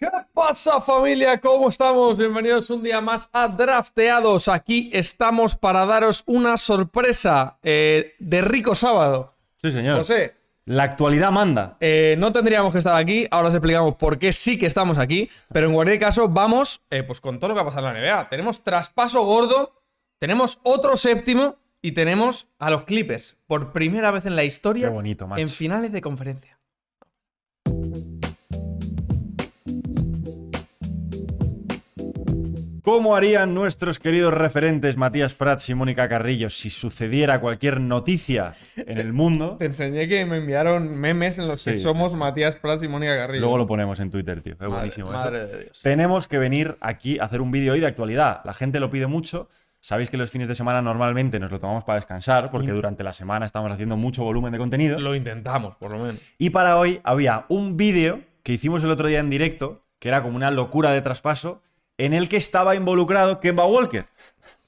¿Qué pasa familia? ¿Cómo estamos? Bienvenidos un día más a Drafteados. Aquí estamos para daros una sorpresa eh, de rico sábado. Sí, señor. sé. La actualidad manda. Eh, no tendríamos que estar aquí, ahora os explicamos por qué sí que estamos aquí, pero en cualquier caso vamos eh, pues con todo lo que ha pasado en la NBA. Tenemos traspaso gordo, tenemos otro séptimo y tenemos a los Clippers por primera vez en la historia qué bonito, en finales de conferencia. ¿Cómo harían nuestros queridos referentes Matías Prats y Mónica Carrillo si sucediera cualquier noticia en el mundo? Te enseñé que me enviaron memes en los que somos Matías Prats y Mónica Carrillo. Luego lo ponemos en Twitter, tío. Es buenísimo. Madre De Dios. Tenemos que venir aquí a hacer un vídeo hoy de actualidad. La gente lo pide mucho. Sabéis que los fines de semana normalmente nos lo tomamos para descansar, porque durante la semana estamos haciendo mucho volumen de contenido. Lo intentamos, por lo menos. Y para hoy había un vídeo que hicimos el otro día en directo, que era como una locura de traspaso, en el que estaba involucrado Kemba Walker,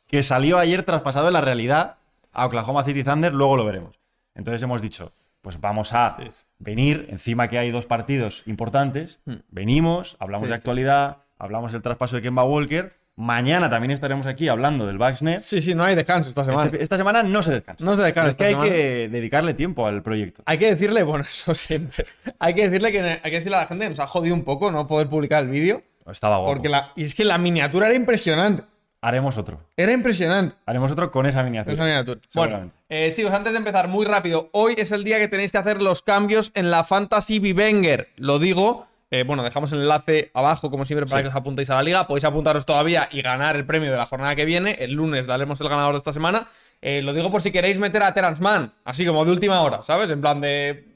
que salió ayer traspasado en la realidad a Oklahoma City Thunder, luego lo veremos. Entonces hemos dicho, pues vamos a venir, encima que hay dos partidos importantes, hmm. venimos, hablamos de actualidad, hablamos del traspaso de Kemba Walker, mañana también estaremos aquí hablando del Bugsnet. Sí, sí, no hay descanso esta semana. Este, esta semana no se descansa. No se descansa. Es que hay que dedicarle tiempo al proyecto. Hay que decirle, bueno, eso siempre, hay que decirle que hay que decirle a la gente que nos ha jodido un poco no poder publicar el vídeo. Estaba Porque la, y es que la miniatura era impresionante. Haremos otro. Era impresionante. Haremos otro con esa miniatura. Con esa miniatura. Bueno, eh, chicos, antes de empezar, muy rápido. Hoy es el día que tenéis que hacer los cambios en la Fantasy Vivenger. Lo digo. Eh, bueno, dejamos el enlace abajo, como siempre, para que os apuntéis a la liga. Podéis apuntaros todavía y ganar el premio de la jornada que viene. El lunes daremos el ganador de esta semana. Eh, lo digo por si queréis meter a Terence Mann, así como de última hora, ¿sabes? En plan de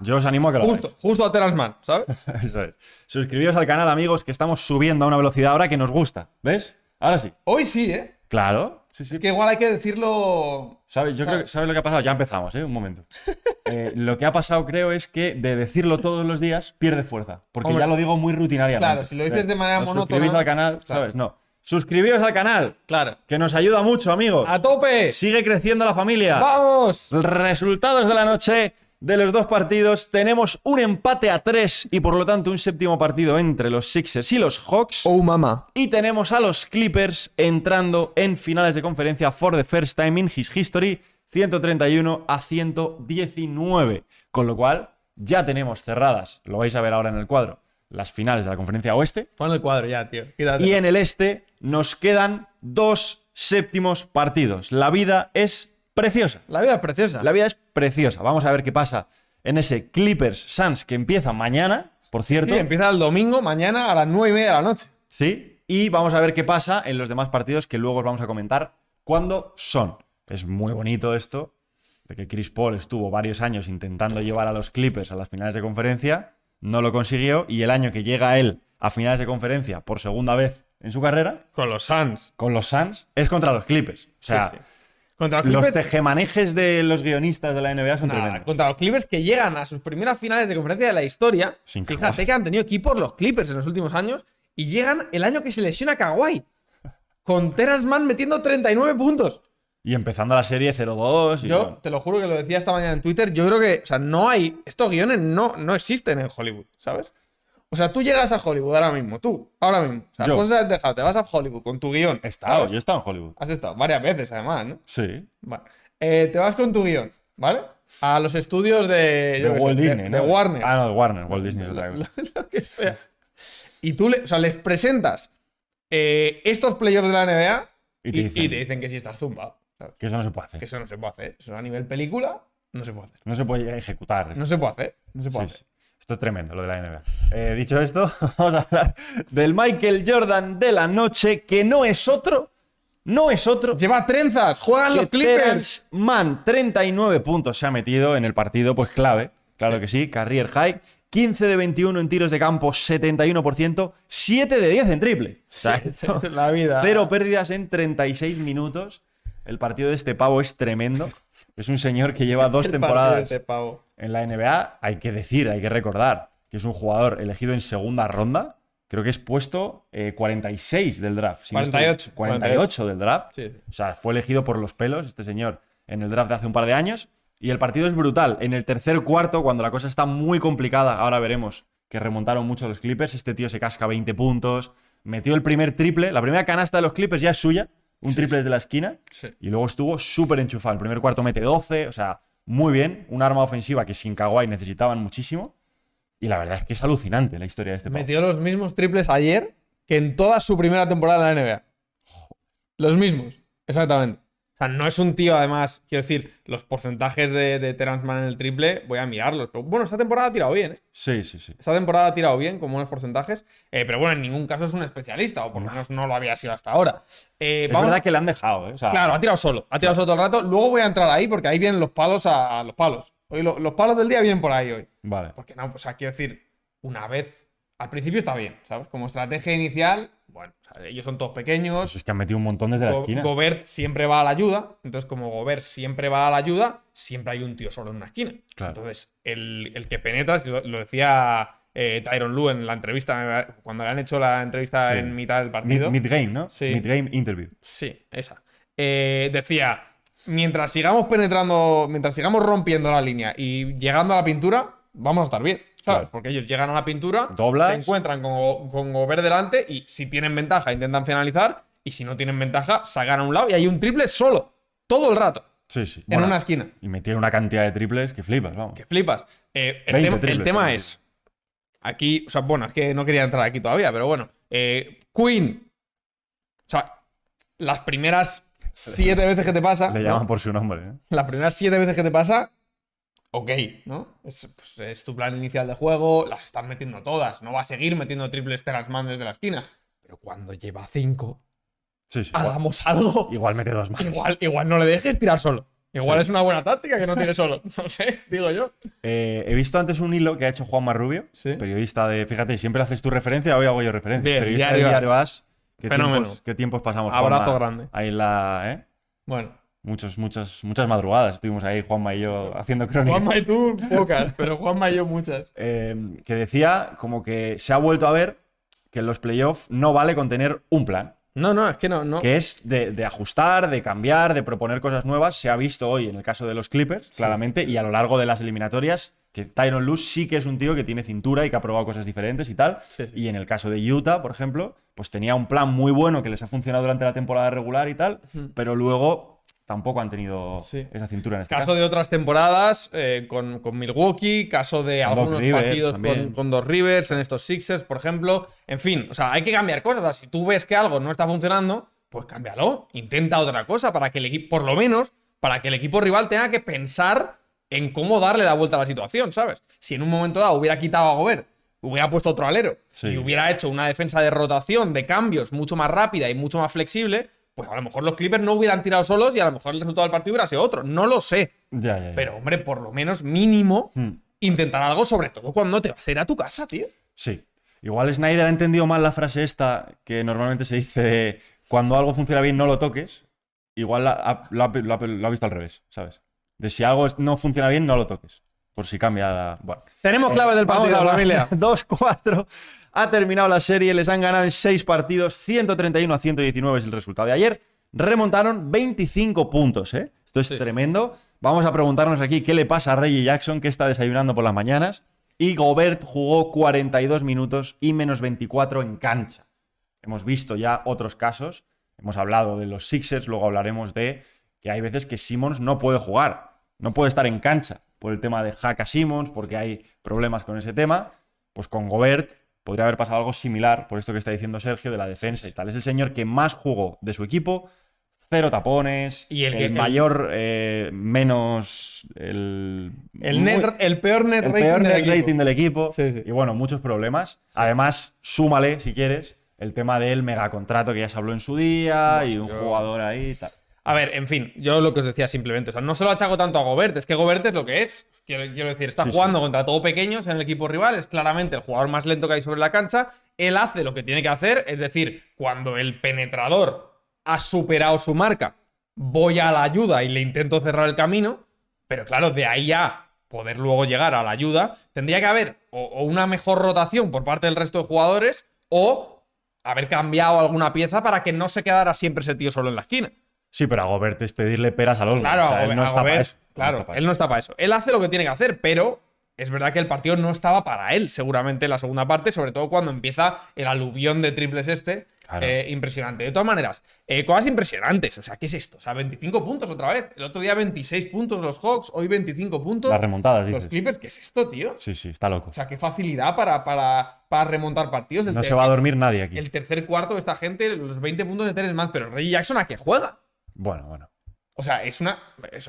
yo os animo a que lo Justo, justo a Terence ¿sabes? Eso es. Suscribiros al canal, amigos, que estamos subiendo a una velocidad ahora que nos gusta. ¿Ves? Ahora sí. Hoy sí, ¿eh? Claro. Sí, sí. Es que igual hay que decirlo. ¿Sabes? Yo lo que ha pasado. Ya empezamos, ¿eh? Un momento. Eh, lo que ha pasado, creo, es que de decirlo todos los días pierde fuerza. Porque ya lo digo muy rutinariamente. Claro, si lo dices de manera monótona. Suscribíos al canal, ¿sabes? No. Suscribíos al canal. Claro. Que nos ayuda mucho, amigos. ¡A tope! Sigue creciendo la familia. ¡Vamos! Resultados de la noche de los dos partidos. Tenemos un empate a tres y por lo tanto un séptimo partido entre los Sixers y los Hawks. Oh, mamá. Y tenemos a los Clippers entrando en finales de conferencia for the first time in his history, 131 a 119. Con lo cual, ya tenemos cerradas, lo vais a ver ahora en el cuadro, las finales de la conferencia oeste. Pon el cuadro ya, tío. Y en el este nos quedan dos séptimos partidos. La vida es preciosa. La vida es preciosa. La vida es preciosa. Vamos a ver qué pasa en ese Clippers Suns que empieza mañana, por cierto. Sí, empieza el domingo, mañana a las nueve y media de la noche. Sí, y vamos a ver qué pasa en los demás partidos que luego os vamos a comentar cuándo son. Es muy bonito esto, de que Chris Paul estuvo varios años intentando llevar a los Clippers a las finales de conferencia, no lo consiguió, y el año que llega él a finales de conferencia por segunda vez en su carrera. Con los Suns. Con los Suns, es contra los Clippers. sí los, tejemanejes de los guionistas de la NBA son tremendos. Contra los Clippers que llegan a sus primeras finales de conferencia de la historia. fíjate que han tenido equipos los Clippers en los últimos años y llegan el año que se lesiona Kawhi. Con Terasman metiendo 39 puntos. Y empezando la serie 0-2. Yo te lo juro que lo decía esta mañana en Twitter. Yo creo que, o sea, no hay. Estos guiones no, no existen en Hollywood, ¿sabes? O sea, tú llegas a Hollywood ahora mismo, tú, ahora mismo. O sea, cosas has dejado, te vas a Hollywood con tu guión. He estado, yo he estado en Hollywood. Has estado varias veces, además, ¿no? Sí. Vale. Eh, te vas con tu guión, ¿vale? A los estudios de. de Walt Disney, de, de, Warner. Ah, no, de Warner, Walt Disney. Lo, que sea. Y tú, o sea, les presentas eh, estos playoffs de la NBA y te, dicen, que sí estás zumbado. Que eso no se puede hacer. Que eso no se puede hacer. Eso a nivel película no se puede hacer. No se puede ejecutar. No se puede hacer. No se puede sí, hacer. Esto es tremendo, lo de la NBA. Eh, dicho esto, vamos a hablar del Michael Jordan de la noche, que no es otro, no es otro. Lleva trenzas, juegan los Clippers. Man, 39 puntos se ha metido en el partido, pues clave. Claro que sí, Carrier High. 15 de 21 en tiros de campo, 71%, 7 de 10 en triple. es la vida. Cero pérdidas en 36 minutos. El partido de este pavo es tremendo. Es un señor que lleva dos temporadas en la NBA. Hay que decir, hay que recordar que es un jugador elegido en segunda ronda. Creo que es puesto 46 eh, del draft. 48, 48, del draft. O sea, fue elegido por los pelos este señor en el draft de hace un par de años. Y el partido es brutal. En el tercer cuarto, cuando la cosa está muy complicada, ahora veremos que remontaron mucho los Clippers. Este tío se casca 20 puntos. Metió el primer triple. La primera canasta de los Clippers ya es suya un triple de la esquina. Y luego estuvo súper enchufado. El primer cuarto mete 12, o sea, muy bien. Un arma ofensiva que sin Kawhi necesitaban muchísimo. Y la verdad es que es alucinante la historia de este Metió los mismos triples ayer que en toda su primera temporada en la NBA. Los mismos, exactamente no es un tío, además, quiero decir, los porcentajes de, de en el triple, voy a mirarlos. Pero bueno, esta temporada ha tirado bien, ¿eh? Sí, sí, sí. Esta temporada ha tirado bien, con buenos porcentajes. Eh, pero bueno, en ningún caso es un especialista, o por lo menos no lo había sido hasta ahora. Eh, es verdad que le han dejado, ¿eh? Claro, ha tirado solo. Ha tirado solo todo el rato. Luego voy a entrar ahí porque ahí vienen los palos a, los palos. Hoy los palos del día vienen por ahí hoy. Vale. Porque no, o sea, quiero decir, una vez al principio está bien, ¿sabes? Como estrategia inicial, bueno, ellos son todos pequeños. Pues es que han metido un montón desde la esquina. Gobert siempre va a la ayuda. Entonces, como Gobert siempre va a la ayuda, siempre hay un tío solo en una esquina. Entonces, el, que penetra lo, decía eh, Tyron Lu en la entrevista, cuando le han hecho la entrevista en mitad del partido. Mid-game, mid game no Sí. interview. Sí, esa. Eh, decía, mientras sigamos penetrando, mientras sigamos rompiendo la línea y llegando a la pintura, vamos a estar bien. Porque ellos llegan a la pintura, se encuentran con, con delante y si tienen ventaja intentan finalizar y si no tienen ventaja sacan a un lado y hay un triple solo, todo el rato. Sí, sí. En una esquina. Y metieron una cantidad de triples que flipas, vamos. Que flipas. Eh, el, tema, es. Aquí, o sea, bueno, es que no quería entrar aquí todavía, pero bueno. Eh, Queen. O sea, las primeras siete veces que te pasa. Le llaman por su nombre, ¿eh? Las primeras siete veces que te pasa, ok, ¿no? Pues, es, tu plan inicial de juego, las están metiendo todas, no va a seguir metiendo triples man desde la esquina. Pero cuando lleva cinco, sí, hagamos algo. Igual mete dos más. Igual, igual no le dejes tirar solo. Igual es una buena táctica que no tiene solo. No sé, digo yo. Eh, he visto antes un hilo que ha hecho Juan Marrubio, periodista de. Fíjate, siempre haces tu referencia, hoy hago yo referencia. periodista de Diario ¿Qué tiempos, tiempos pasamos? Abrazo grande. Ahí la. ¿eh? Bueno. Muchas, muchas madrugadas estuvimos ahí, Juanma y yo, haciendo crónica. Juanma y tú, pocas, pero Juanma y yo muchas. Em, que decía como que se ha vuelto a ver que en los playoffs no vale con tener un plan. No, no, es que no. no. Que es de, ajustar, de cambiar, de proponer cosas nuevas. Se ha visto hoy en el caso de los Clippers, claramente, y a lo largo de las eliminatorias, que Tyron Luz sí que es un tío que tiene cintura y que ha probado cosas diferentes y tal. y en el caso de Utah, por ejemplo, pues tenía un plan muy bueno que les ha funcionado durante la temporada regular y tal, pero luego tampoco han tenido esa cintura en este caso. caso. de otras temporadas eh, con, Milwaukee, caso de algunos partidos con, dos Rivers, en estos Sixers, por ejemplo. En fin, o sea, hay que cambiar cosas. si tú ves que algo no está funcionando, pues cámbialo, intenta otra cosa para que el equipo, por lo menos, para que el equipo rival tenga que pensar en cómo darle la vuelta a la situación, ¿sabes? Si en un momento dado hubiera quitado a Gobert, hubiera puesto otro alero y hubiera hecho una defensa de rotación, de cambios, mucho más rápida y mucho más flexible, pues a lo mejor los Clippers no hubieran tirado solos y a lo mejor el resultado del partido hubiera sido otro. No lo sé. Pero, hombre, por lo menos mínimo, hmm. intentar algo, sobre todo cuando te vas a ir a tu casa, tío. Sí. Igual Snyder ha entendido mal la frase esta que normalmente se dice cuando algo funciona bien no lo toques. Igual lo ha visto al revés, ¿sabes? De si algo no funciona bien, no lo toques. Por si cambia la. Tenemos clave del eh, partido, familia. dos, cuatro... Ha terminado la serie, les han ganado en 6 partidos, 131 a 119 es el resultado de ayer. Remontaron 25 puntos, ¿eh? Esto es tremendo. Vamos a preguntarnos aquí qué le pasa a Reggie Jackson, que está desayunando por las mañanas. Y Gobert jugó 42 minutos y menos 24 en cancha. Hemos visto ya otros casos. Hemos hablado de los Sixers, luego hablaremos de que hay veces que Simmons no puede jugar, no puede estar en cancha por el tema de hack Simmons, porque hay problemas con ese tema. Pues con Gobert podría haber pasado algo similar por esto que está diciendo Sergio de la defensa y tal. Es el señor que más jugó de su equipo, cero tapones. Y el, mayor, eh, menos. El, el, peor net, rating, del equipo. Y bueno, muchos problemas. Además, súmale, si quieres, el tema del megacontrato que ya se habló en su día y un jugador ahí tal. A ver, en fin, yo lo que os decía simplemente, o sea, no se lo achago tanto a Gobert, es que Gobert es lo que es. Quiero, decir, está jugando contra todo pequeños en el equipo rival, es claramente el jugador más lento que hay sobre la cancha. Él hace lo que tiene que hacer, es decir, cuando el penetrador ha superado su marca, voy a la ayuda y le intento cerrar el camino, pero claro, de ahí a poder luego llegar a la ayuda, tendría que haber o una mejor rotación por parte del resto de jugadores o haber cambiado alguna pieza para que no se quedara siempre ese tío solo en la esquina. Sí, pero a Gobert es pedirle peras a los Claro, él no está para eso. Claro, él no está para eso. Él hace lo que tiene que hacer, pero es verdad que el partido no estaba para él, seguramente, la segunda parte, sobre todo cuando empieza el aluvión de triples este. Eh, impresionante. De todas maneras, eh, cosas impresionantes. O sea, ¿qué es esto? O sea, 25 puntos otra vez. El otro día 26 puntos los Hawks, hoy 25 puntos. Las remontadas, dices. Los Clippers, ¿qué es esto, tío? Sí, sí, está loco. O sea, qué facilidad para, para, para remontar partidos. no se va a dormir nadie aquí. El tercer cuarto de esta gente, los 20 puntos de Terence más, pero Ray Jackson, ¿a qué juega? Bueno, bueno. O sea, es una.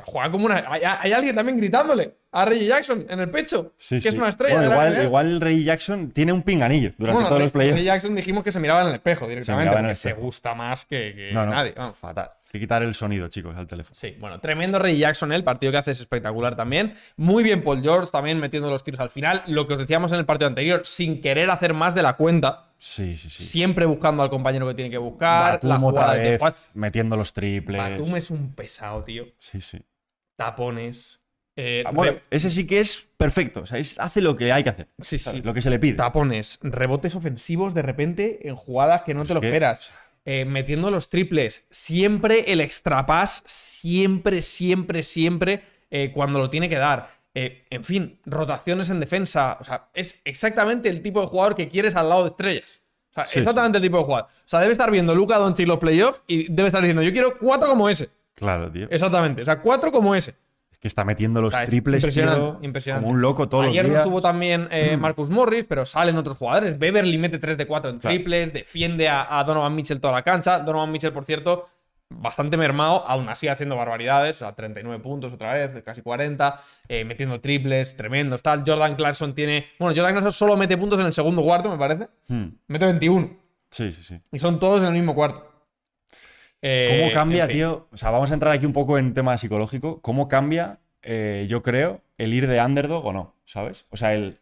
juega como una. Hay, alguien también gritándole a Reggie Jackson en el pecho, sí, que sí. es una estrella. igual, igual Reggie Jackson tiene un pinganillo durante todos los playoffs. Reggie Jackson dijimos que se miraba en el espejo directamente, se se gusta más que, que nadie. Vamos. Fatal que quitar el sonido, chicos, al teléfono. Sí, bueno, tremendo Ray Jackson, ¿eh? el partido que hace es espectacular también. Muy bien Paul George también metiendo los tiros al final. Lo que os decíamos en el partido anterior, sin querer hacer más de la cuenta. Sí, sí, sí. Siempre buscando al compañero que tiene que buscar. la jugada metiendo los triples. Batum es un pesado, tío. Sí, sí. Tapones. Eh, ah, bueno, ese sí que es perfecto. O sea, hace lo que hay que hacer. Sí, sí. Lo que se le pide. Tapones, rebotes ofensivos de repente en jugadas que no te lo esperas eh, metiendo los triples. Siempre el extrapás, siempre, siempre, siempre eh, cuando lo tiene que dar. Eh, en fin, rotaciones en defensa. O sea, es exactamente el tipo de jugador que quieres al lado de estrellas. O sea, exactamente el tipo de jugador. O sea, debe estar viendo Luca Doncic los playoffs y debe estar diciendo, yo quiero cuatro como ese. Claro, tío. Exactamente. O sea, cuatro como ese que está metiendo los triples como un loco todo Ayer no estuvo también eh, mm. Marcus Morris, pero salen otros jugadores. Beverly mete 3 de 4 en triples, defiende a, Donovan Mitchell toda la cancha. Donovan Mitchell, por cierto, bastante mermado, aún así haciendo barbaridades. O sea, 39 puntos otra vez, casi 40, eh, metiendo triples, tremendos, tal. Jordan Clarkson tiene. Bueno, Jordan Clarkson solo mete puntos en el segundo cuarto, me parece. Mm. Mete 21. Sí, sí, sí. Y son todos en el mismo cuarto. Eh, ¿Cómo cambia, tío? O sea, vamos a entrar aquí un poco en tema psicológico. ¿Cómo cambia, eh, yo creo, el ir de underdog o no? ¿Sabes? O sea, el,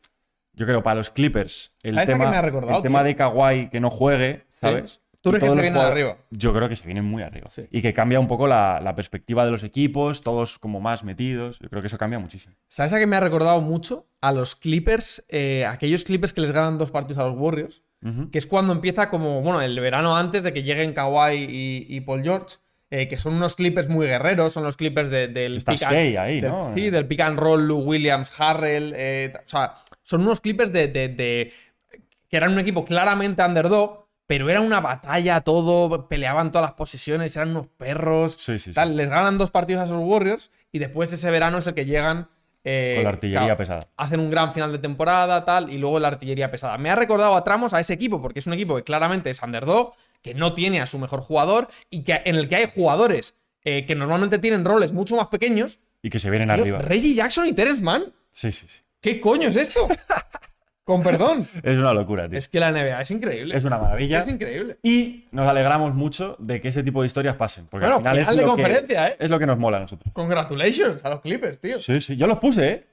yo creo, para los Clippers, el tema, el tema de Kawhi que no juegue, ¿sabes? ¿Tú crees que se viene arriba? Yo creo que se vienen muy arriba. Y que cambia un poco la, perspectiva de los equipos, todos como más metidos. Yo creo que eso cambia muchísimo. ¿Sabes a qué me ha recordado mucho? A los Clippers, eh, aquellos Clippers que les ganan dos partidos a los Warriors que es cuando empieza como, bueno, el verano antes de que lleguen Kawhi y, Paul George, eh, que son unos clippers muy guerreros, son los clippers del, Está pick ahí, ¿no? sí, del roll, Lou Williams, Harrell, eh, o sea, son unos clippers de, que eran un equipo claramente underdog, pero era una batalla todo, peleaban todas las posiciones, eran unos perros. Les ganan dos partidos a esos Warriors y después de ese verano es el que llegan eh, con la artillería pesada. Hacen un gran final de temporada, tal, y luego la artillería pesada. Me ha recordado a tramos a ese equipo, porque es un equipo que claramente es underdog, que no tiene a su mejor jugador y que, en el que hay jugadores eh, que normalmente tienen roles mucho más pequeños. Y que se vienen arriba. Reggie Jackson y Terence Mann. Sí, sí, sí. ¿Qué coño es esto? Con perdón. es una locura, tío. Es que la NBA es increíble. Es una maravilla. Es increíble. Y nos alegramos mucho de que ese tipo de historias pasen. Porque bueno, final, de conferencia, ¿eh? Es lo que nos mola a nosotros. Congratulations a los Clippers, tío. Sí, sí. Yo los puse, ¿eh?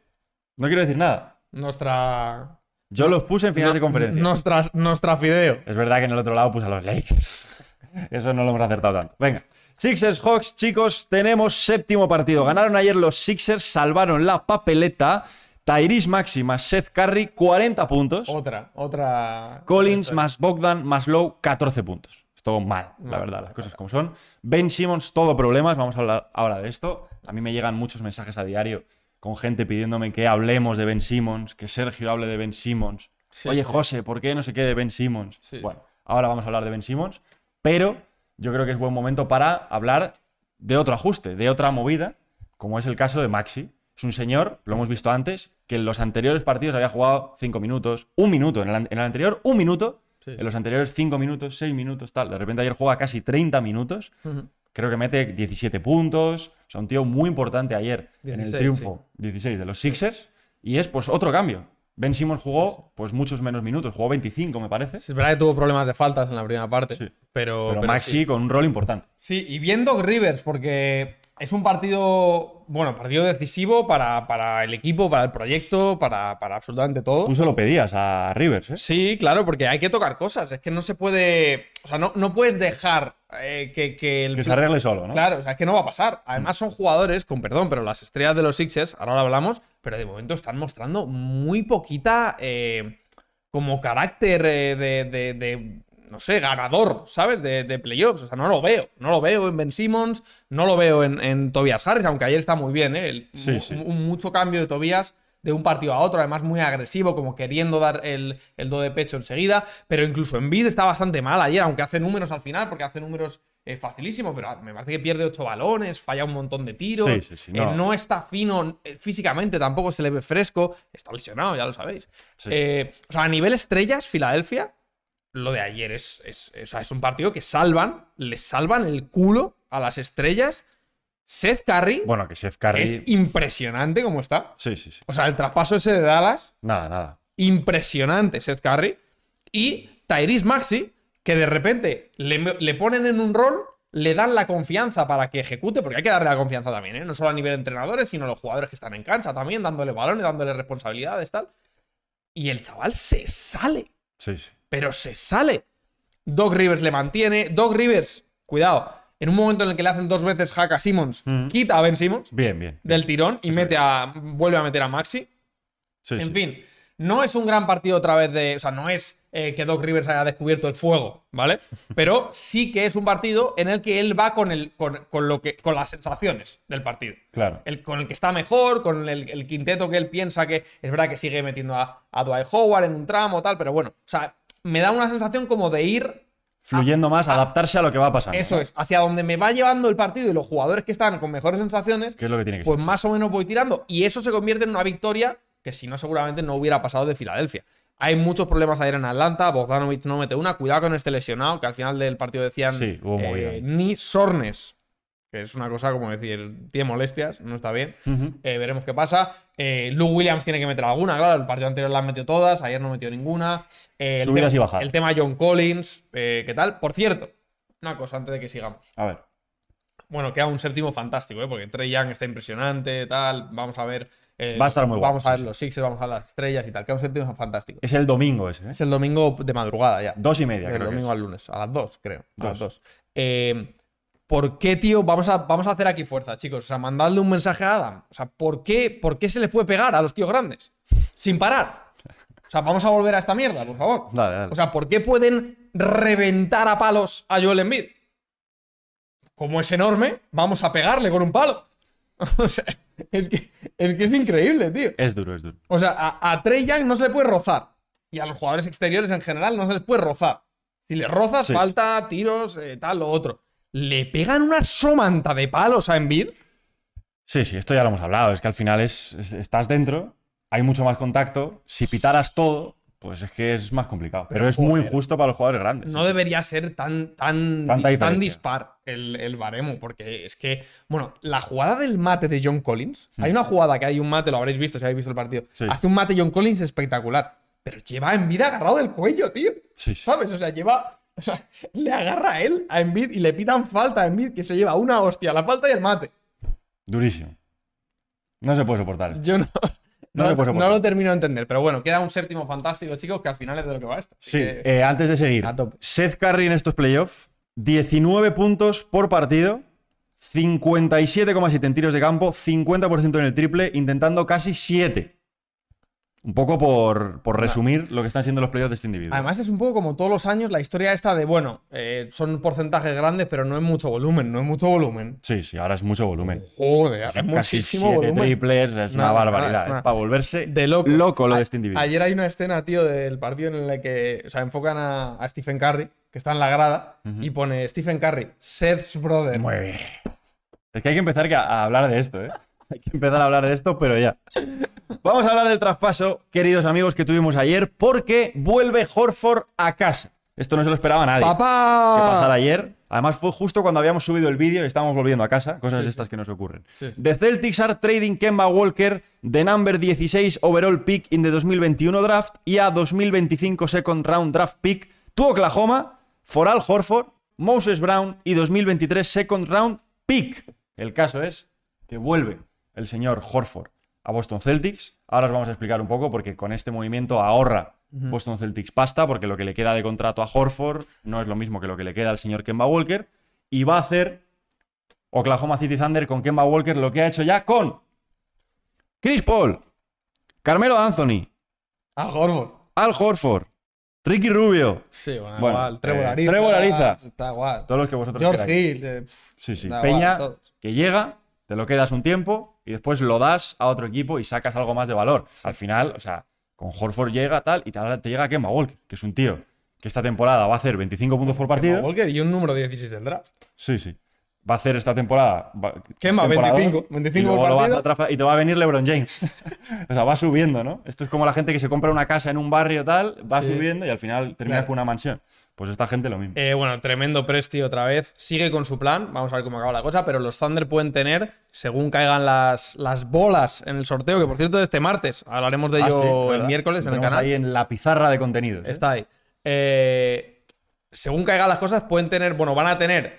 No quiero decir nada. Nuestra. Yo los puse en finales de conferencia. Nuestra, nuestra fideo. Es verdad que en el otro lado puse a los Lakers. Eso no lo hemos acertado tanto. Venga. Sixers Hawks, chicos, tenemos séptimo partido. Ganaron ayer los Sixers, salvaron la papeleta Iris Maxi más Seth Curry, 40 puntos. Otra, otra. Collins más Bogdan más Low, 14 puntos. Es todo mal, la verdad, las cosas como son. Ben Simmons, todo problemas. Vamos a hablar ahora de esto. A mí me llegan muchos mensajes a diario con gente pidiéndome que hablemos de Ben Simmons, que Sergio hable de Ben Simmons. Oye, José, ¿por qué no se quede Ben Simmons? Bueno, ahora vamos a hablar de Ben Simmons, pero yo creo que es buen momento para hablar de otro ajuste, de otra movida, como es el caso de Maxi, es un señor, lo hemos visto antes, que en los anteriores partidos había jugado 5 minutos, un minuto, en el, anterior un minuto, en los anteriores 5 minutos, 6 minutos, tal. De repente ayer juega casi 30 minutos. Creo que mete 17 puntos. O un tío muy importante ayer en el triunfo 16 de los Sixers. Y es pues otro cambio. Ben Simmons jugó pues muchos menos minutos, jugó 25 me parece. es verdad que tuvo problemas de faltas en la primera parte, pero, Maxi con un rol importante. Sí, y viendo Rivers, porque es un partido, bueno, partido decisivo para, el equipo, para el proyecto, para, absolutamente todo. Tú se lo pedías a Rivers, ¿eh? Sí, claro, porque hay que tocar cosas. Es que no se puede. O sea, no, no puedes dejar eh, que, que, el. Que se arregle solo, ¿no? Claro, o sea, es que no va a pasar. Además, son jugadores, con perdón, pero las estrellas de los Sixers, ahora lo hablamos, pero de momento están mostrando muy poquita. Eh, como carácter eh, de no sé, ganador, ¿sabes? De, playoffs. O sea, no lo veo. No lo veo en Ben Simmons, no lo veo en, Tobias Harris, aunque ayer está muy bien, ¿eh? sí, mucho cambio de Tobias de un partido a otro, además muy agresivo, como queriendo dar el, do de pecho enseguida, pero incluso en Bid está bastante mal ayer, aunque hace números al final, porque hace números eh, facilísimos, pero ah, me parece que pierde ocho balones, falla un montón de tiros, eh, no. está fino eh, físicamente, tampoco se le ve fresco, está lesionado, ya lo sabéis. o sea, a nivel estrellas, Filadelfia lo de ayer es, es, un partido que salvan, le salvan el culo a las estrellas. Seth Curry. Bueno, que Seth Curry. Es impresionante como está. Sí, sí, sí. O sea, el traspaso ese de Dallas. Nada, nada. Impresionante Seth Curry. Y Tyrese Maxi, que de repente le, ponen en un rol, le dan la confianza para que ejecute, porque hay que darle la confianza también, ¿eh? No solo a nivel de entrenadores, sino a los jugadores que están en cancha también, dándole balones, dándole responsabilidades, tal. Y el chaval se sale. Sí, sí pero se sale. Doc Rivers le mantiene. Doc Rivers, cuidado, en un momento en el que le hacen dos veces hack a Simmons, mm. quita a Ben Simmons bien, bien, del tirón y mete a, vuelve a meter a Maxi. en fin, no es un gran partido otra vez de. O sea, no es eh, que Doc Rivers haya descubierto el fuego, ¿vale? Pero sí que es un partido en el que él va con, con, lo que, con las sensaciones del partido. Claro. El, con el que está mejor, con el, quinteto que él piensa que. Es verdad que sigue metiendo a, Dwight Howard en un tramo, tal, pero bueno. O sea, me da una sensación como de ir fluyendo más, adaptarse a lo que va a pasar. Eso es, hacia donde me va llevando el partido y los jugadores que están con mejores sensaciones, lo que pues más o menos voy tirando. Y eso se convierte en una victoria que si no seguramente no hubiera pasado de Filadelfia. Hay muchos problemas ayer en Atlanta, Bogdanovich no mete una, cuidado con este lesionado, que al final del partido decían sí, eh, ni Sornes que es una cosa como decir, tiene molestias, no está bien. Eh, veremos qué pasa. Eh, Luke Williams tiene que meter alguna, claro. El partido anterior las metió todas, ayer no metió ninguna. Eh, Subidas el y El tema John Collins, ¿qué tal? Por cierto, una cosa antes de que sigamos. A ver. Bueno, queda un séptimo fantástico, porque Trey Young está impresionante, tal. Vamos a ver. Va a estar muy Vamos a ver los Sixers, vamos a las estrellas y tal. Queda un séptimo fantástico. Es el domingo ese, Es el domingo de madrugada ya. Dos y media, El domingo al lunes, a las dos, creo. A las dos. Eh, ¿por qué, tío? Vamos a, vamos a hacer aquí fuerza, chicos. O sea, mandadle un mensaje a Adam. O sea, ¿por qué, ¿por qué se les puede pegar a los tíos grandes? Sin parar. O sea, vamos a volver a esta mierda, por favor. O sea, ¿por qué pueden reventar a palos a Joel Embiid? Como es enorme, vamos a pegarle con un palo. O sea, es que, es increíble, tío. Es duro, es duro. O sea, a, Trey Young no se le puede rozar. Y a los jugadores exteriores en general no se les puede rozar. Si le rozas, falta, tiros, eh, tal o otro le pegan una somanta de palos a Envid. Sí, sí, esto ya lo hemos hablado. Es que al final es, estás dentro, hay mucho más contacto. Si pitaras todo, pues es que es más complicado. Pero, es muy injusto para los jugadores grandes. No debería ser tan, tan, tan dispar el, baremo, porque es que, bueno, la jugada del mate de John Collins, hmm. hay una jugada que hay un mate, lo habréis visto si habéis visto el partido, hace un mate John Collins espectacular. Pero lleva en vida agarrado del cuello, tío. ¿Sabes? O sea, lleva o sea, le agarra a él a Envid y le pitan falta a Envid, que se lleva una hostia, la falta y el mate. Durísimo. No se puede soportar. Yo no. No, lo, no, lo termino de entender, pero bueno, queda un séptimo fantástico, chicos, que al final es de lo que va esto. Sí, eh, antes de seguir, Seth Curry en estos playoffs, 19 puntos por partido, 57,7 en tiros de campo, 50% en el triple, intentando casi 7 un poco por, resumir lo que están siendo los playoffs de este individuo. Además, es un poco como todos los años la historia esta de, bueno, eh, son porcentajes grandes, pero no es mucho volumen, no es mucho volumen. Sí, sí, ahora es mucho volumen. Joder, es muchísimo triples, es una barbaridad. para volverse de loco. lo de este individuo. Ayer hay una escena, tío, del partido en la que, o sea, enfocan a, Stephen Curry, que está en la grada, y pone Stephen Curry, Seth's brother. Muy Es que hay que empezar a, a hablar de esto, ¿eh? Hay que empezar a hablar de esto, pero ya. Vamos a hablar del traspaso, queridos amigos, que tuvimos ayer, porque vuelve Horford a casa. Esto no se lo esperaba nadie. ¡Papá! Que pasara ayer. Además, fue justo cuando habíamos subido el vídeo y estábamos volviendo a casa. Cosas estas que nos ocurren. De The Celtics are trading Kemba Walker de number 16 overall pick in the 2021 draft y a 2025 second round draft pick to Oklahoma, Foral Horford, Moses Brown y 2023 second round pick. El caso es que vuelve el señor Horford a Boston Celtics. Ahora os vamos a explicar un poco porque con este movimiento ahorra Boston Celtics pasta porque lo que le queda de contrato a Horford no es lo mismo que lo que le queda al señor Kemba Walker. Y va a hacer Oklahoma City Thunder con Kemba Walker lo que ha hecho ya con Chris Paul, Carmelo Anthony, Al Horford, Al Horford Ricky Rubio. Sí, bueno, igual. Trevor eh, Ariza. Todos los que vosotros George Hill. Eh, sí, sí. Peña que llega te lo quedas un tiempo y después lo das a otro equipo y sacas algo más de valor. Al final, o sea, con Horford llega tal y te, te llega Kemba Walker, que es un tío que esta temporada va a hacer 25 puntos por partido. Kemba Walker y un número 16 del draft. Sí, sí. Va a hacer esta temporada. Kemba, 25. 25 y, te va a venir LeBron James. o sea, va subiendo, ¿no? Esto es como la gente que se compra una casa en un barrio tal, va subiendo y al final termina con una mansión. Pues esta gente lo mismo. Eh, bueno, tremendo Presti otra vez. Sigue con su plan. Vamos a ver cómo acaba la cosa. Pero los Thunder pueden tener, según caigan las, las bolas en el sorteo, que por cierto es este martes. Hablaremos de ah, ello el miércoles en el canal. ahí en la pizarra de contenidos. ¿eh? Está ahí. Eh, según caigan las cosas, pueden tener, bueno, van a tener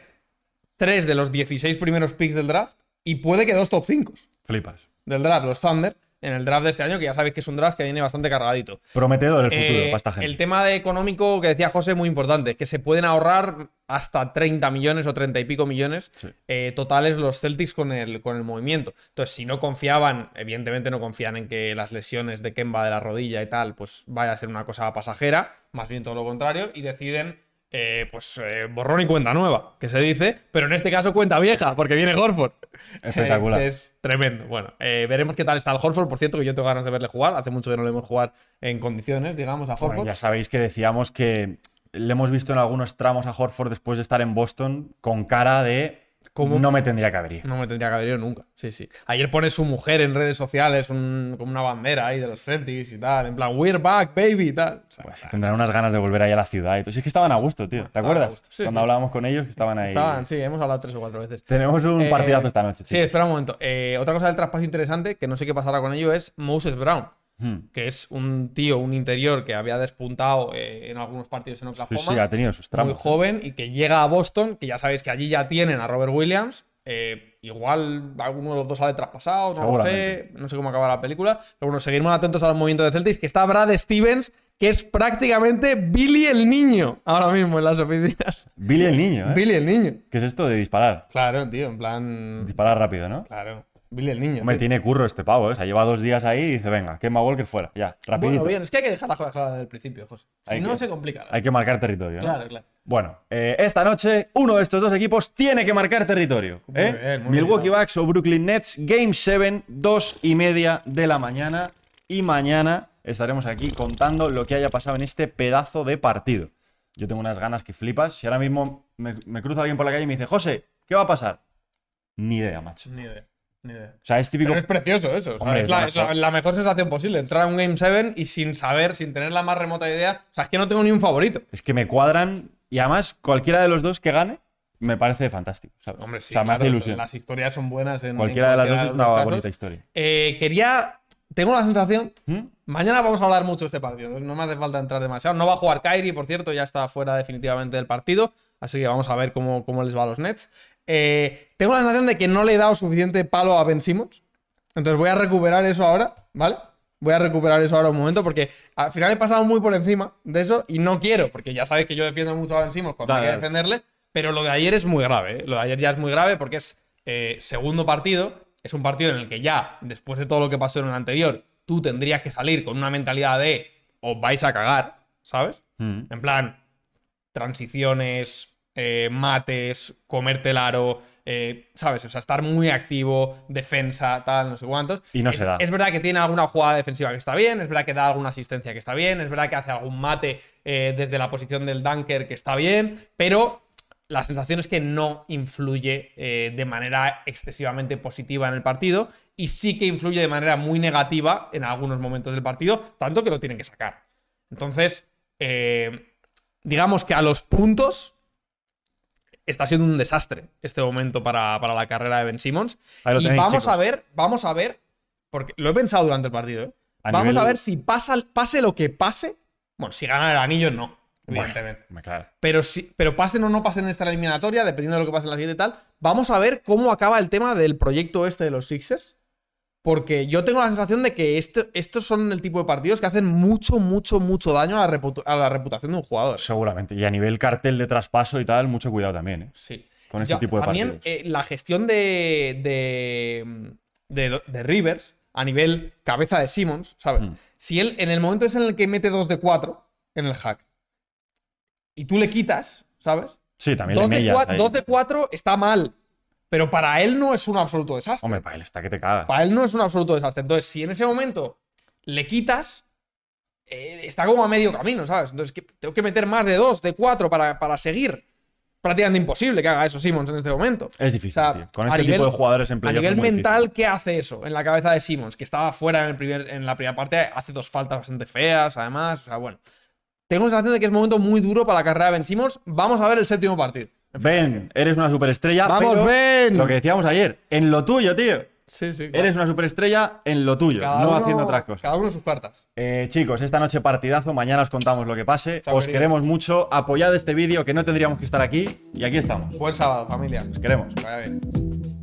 tres de los 16 primeros picks del draft y puede que dos top 5. Flipas. Del draft, los Thunder en el draft de este año, que ya sabéis que es un draft que viene bastante cargadito. Prometedor el futuro eh, para esta gente. El tema de económico que decía José muy importante, que se pueden ahorrar hasta 30 millones o 30 y pico millones eh, totales los Celtics con el, con el movimiento. Entonces, si no confiaban, evidentemente no confían en que las lesiones de Kemba de la rodilla y tal, pues vaya a ser una cosa pasajera, más bien todo lo contrario, y deciden eh, pues eh, borrón y cuenta nueva, que se dice, pero en este caso cuenta vieja, porque viene Horford. Espectacular. Eh, es tremendo. Bueno, veremos qué tal está el Horford, por cierto, que yo tengo ganas de verle jugar. Hace mucho que no le hemos jugar en condiciones, digamos, a Horford. ya sabéis que decíamos que le hemos visto en algunos tramos a Horford después de estar en Boston con cara de no me tendría que haber No me tendría que haber nunca. Sí, sí. Ayer pone su mujer en redes sociales como una bandera ahí de los Celtics y tal. En plan, we're back, baby y tal. Pues tendrán unas ganas de volver ahí a la ciudad. Y Si es que estaban a gusto, tío. ¿Te ah, acuerdas? Cuando hablábamos con ellos, que estaban ahí. Estaban, sí, hemos hablado tres o cuatro veces. Tenemos un eh, partidazo esta noche. Sí, espera un momento. Eh, otra cosa del traspaso interesante, que no sé qué pasará con ello, es Moses Brown. Hmm. que es un tío, un interior que había despuntado eh, en algunos partidos en Oklahoma. Sí, ha tenido sus Muy ¿eh? joven y que llega a Boston, que ya sabéis que allí ya tienen a Robert Williams. Eh, igual alguno de los dos sale traspasado, no lo sé, no sé cómo acaba la película. Pero bueno, seguimos atentos a los movimientos de Celtics, que está Brad Stevens, que es prácticamente Billy el niño ahora mismo en las oficinas. Billy el niño, ¿eh? Billy el niño. ¿Qué es esto de disparar? Claro, tío, en plan. Disparar rápido, ¿no? Claro. Billy el niño. Me tiene curro este pavo, ¿eh? Se lleva dos días ahí y dice, venga, Kemba Walker fuera, ya, rápido. Bueno, bien, es que hay que dejar la cosas clara desde el principio, José. Si no, se complica. Hay que marcar territorio. Claro, claro. Bueno, eh, esta noche uno de estos dos equipos tiene que marcar territorio. ¿eh? Milwaukee Bucks o Brooklyn Nets, Game 7, dos y media de la mañana. Y mañana estaremos aquí contando lo que haya pasado en este pedazo de partido. Yo tengo unas ganas que flipas. Si ahora mismo me, me cruza alguien por la calle y me dice, José, ¿qué va a pasar? Ni idea, macho. Ni idea es es precioso eso. es, la, mejor sensación posible. Entrar a un Game 7 y sin saber, sin tener la más remota idea. O sea, es que no tengo ni un favorito. Es que me cuadran. Y además, cualquiera de los dos que gane, me parece fantástico. Hombre, sí, o sea, me hace ilusión. Las historias son buenas en. Cualquiera, de las dos es una bonita historia. Eh, quería. Tengo la sensación. ¿Mm? Mañana vamos a hablar mucho de este partido. No me hace falta entrar demasiado. No va a jugar Kyrie, por cierto, ya está fuera definitivamente del partido. Así que vamos a ver cómo, cómo les va a los Nets. Eh, tengo la sensación de que no le he dado suficiente palo a Ben Simmons. Entonces voy a recuperar eso ahora, ¿vale? Voy a recuperar eso ahora un momento porque al final he pasado muy por encima de eso y no quiero, porque ya sabéis que yo defiendo mucho a Ben Simmons cuando hay que defenderle, pero lo de ayer es muy grave, ¿eh? lo de ayer ya es muy grave porque es eh, segundo partido, es un partido en el que ya, después de todo lo que pasó en el anterior, tú tendrías que salir con una mentalidad de os vais a cagar, ¿sabes? Mm. En plan, transiciones, eh, mates, comerte el aro, eh, ¿sabes? O sea, estar muy activo, defensa, tal, no sé cuántos. Y no se da. Es verdad que tiene alguna jugada defensiva que está bien, es verdad que da alguna asistencia que está bien, es verdad que hace algún mate eh, desde la posición del dunker que está bien, pero la sensación es que no influye de manera excesivamente positiva en el partido y sí que influye de manera muy negativa en algunos momentos del partido, tanto que lo tienen que sacar. Entonces, digamos que a los puntos está siendo un desastre este momento para, para la carrera de Ben Simmons. y vamos a ver, vamos a ver, porque lo he pensado durante el partido, ¿eh? vamos a ver si pasa, pase lo que pase. Bueno, si gana el anillo, no, pero, si, pero pasen o no pasen en esta eliminatoria, dependiendo de lo que pase en la siguiente y tal, vamos a ver cómo acaba el tema del proyecto este de los Sixers porque yo tengo la sensación de que estos son el tipo de partidos que hacen mucho, mucho, mucho daño a la, reputación de un jugador. Seguramente. Y a nivel cartel de traspaso y tal, mucho cuidado también. ¿eh? Sí. Con este tipo de partidos. También eh, la gestión de de, de, Rivers a nivel cabeza de Simmons, ¿sabes? Hmm. Si él, en el momento es en el que mete 2 de 4 en el hack y tú le quitas, ¿sabes? Sí, también 2 de 4 está mal, pero para él no es un absoluto desastre. Hombre, para él está que te caga. Para él no es un absoluto desastre. Entonces, si en ese momento le quitas, eh, está como a medio camino, ¿sabes? Entonces, tengo que meter más de dos, de cuatro para, para seguir. Prácticamente imposible que haga eso Simmons en este momento. Es difícil, tío. Con este tipo de jugadores en playoffs. A nivel mental, ¿qué hace eso en la cabeza de Simmons? Que estaba fuera en, el primer, en la primera parte, hace dos faltas bastante feas, además. O sea, bueno. Tengo la sensación de que es un momento muy duro para la carrera de Ben Simmons. Vamos a ver el séptimo partido. Ven, eres una superestrella. ¡Vamos, pero Lo que decíamos ayer, en lo tuyo, tío. Sí, sí. Eres una superestrella en lo tuyo, no haciendo otras cosas. Cada uno sus cartas. Eh, chicos, esta noche partidazo, mañana os contamos lo que pase. os queremos mucho. Apoyad este vídeo que no tendríamos que estar aquí. Y aquí estamos. Buen sábado, familia. Nos queremos. Vaya bien.